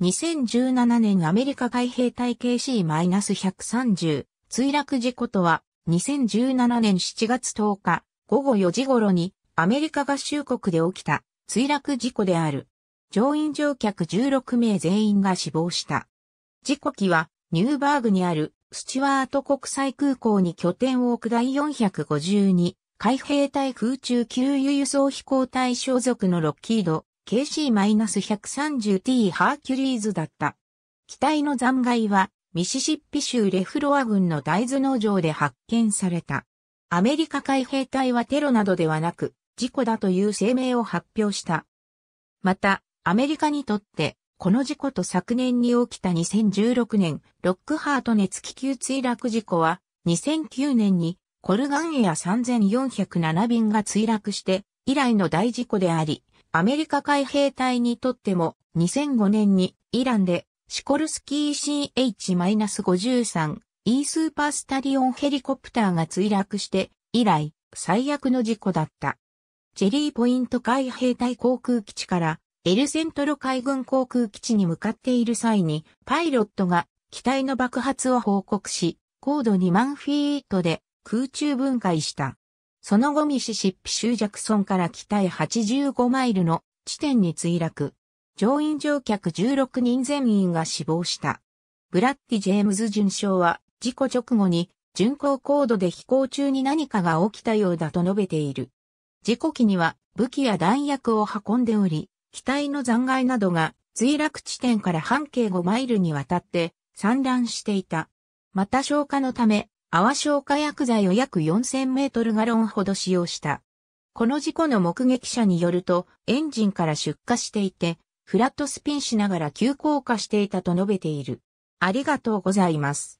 2017年アメリカ海兵隊 KC-130 墜落事故とは2017年7月10日午後4時頃にアメリカ合衆国で起きた墜落事故である。乗員乗客16名全員が死亡した。事故機はニューバーグにあるスチュワート国際空港に拠点を置く第452海兵隊空中給油輸送飛行隊所属のロッキード KC-130T ハーキュリーズだった。機体の残骸はミシシッピ州レフロア軍の大豆農場で発見された。アメリカ海兵隊はテロなどではなく事故だという声明を発表した。また、アメリカにとってこの事故と昨年に起きた2016年ロックハート熱気球墜落事故は2009年にコルガンエア3407便が墜落して以来の大事故であり、アメリカ海兵隊にとっても2005年にイランでシコルスキー CH-53 E スーパースタリオンヘリコプターが墜落して以来最悪の事故だった。チェリーポイント海兵隊航空基地からエルセントロ海軍航空基地に向かっている際にパイロットが機体の爆発を報告し、高度2万フィートで空中分解した。その後ミシシッピ州ジャクソンから北へ85マイルの地点に墜落。乗員乗客16人全員が死亡した。ブラッティ・ジェームズ巡将は事故直後に巡航高度で飛行中に何かが起きたようだと述べている。事故機には武器や弾薬を運んでおり、機体の残骸などが墜落地点から半径5マイルにわたって散乱していた。また消火のため泡消火薬剤を約4000メートルガロンほど使用した。この事故の目撃者によると、エンジンから出火していて、フラットスピンしながら急降下していたと述べている。ありがとうございます。